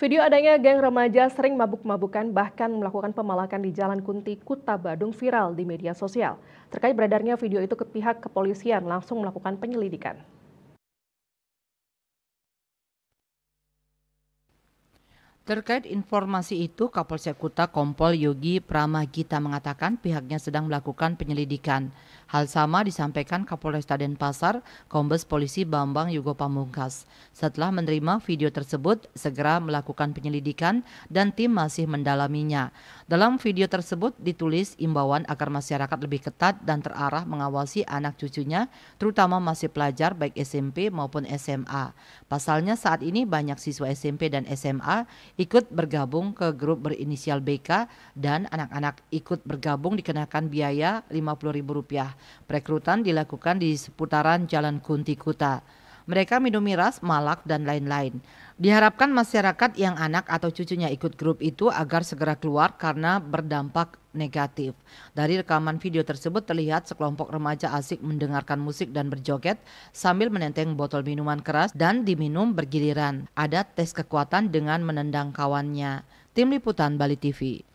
Video adanya geng remaja sering mabuk-mabukan bahkan melakukan pemalakan di Jalan Kunti, Kuta Badung viral di media sosial. Terkait beredarnya video itu ke pihak kepolisian langsung melakukan penyelidikan. Terkait informasi itu, Kapolsek Kuta Kompol Yogi Pramagita mengatakan pihaknya sedang melakukan penyelidikan. Hal sama disampaikan Kapolres Taden Pasar Kombes Polisi Bambang Yugo Pamungkas. Setelah menerima video tersebut, segera melakukan penyelidikan dan tim masih mendalaminya. Dalam video tersebut ditulis imbauan agar masyarakat lebih ketat dan terarah mengawasi anak cucunya, terutama masih pelajar baik SMP maupun SMA. Pasalnya saat ini banyak siswa SMP dan SMA ikut bergabung ke grup berinisial BK dan anak-anak ikut bergabung dikenakan biaya Rp50.000. Perekrutan dilakukan di seputaran Jalan Kunti Kuta. Mereka minum miras, malak, dan lain-lain. Diharapkan masyarakat yang anak atau cucunya ikut grup itu agar segera keluar karena berdampak negatif. Dari rekaman video tersebut terlihat sekelompok remaja asik mendengarkan musik dan berjoget sambil menenteng botol minuman keras dan diminum bergiliran. Ada tes kekuatan dengan menendang kawannya. Tim Liputan Bali TV.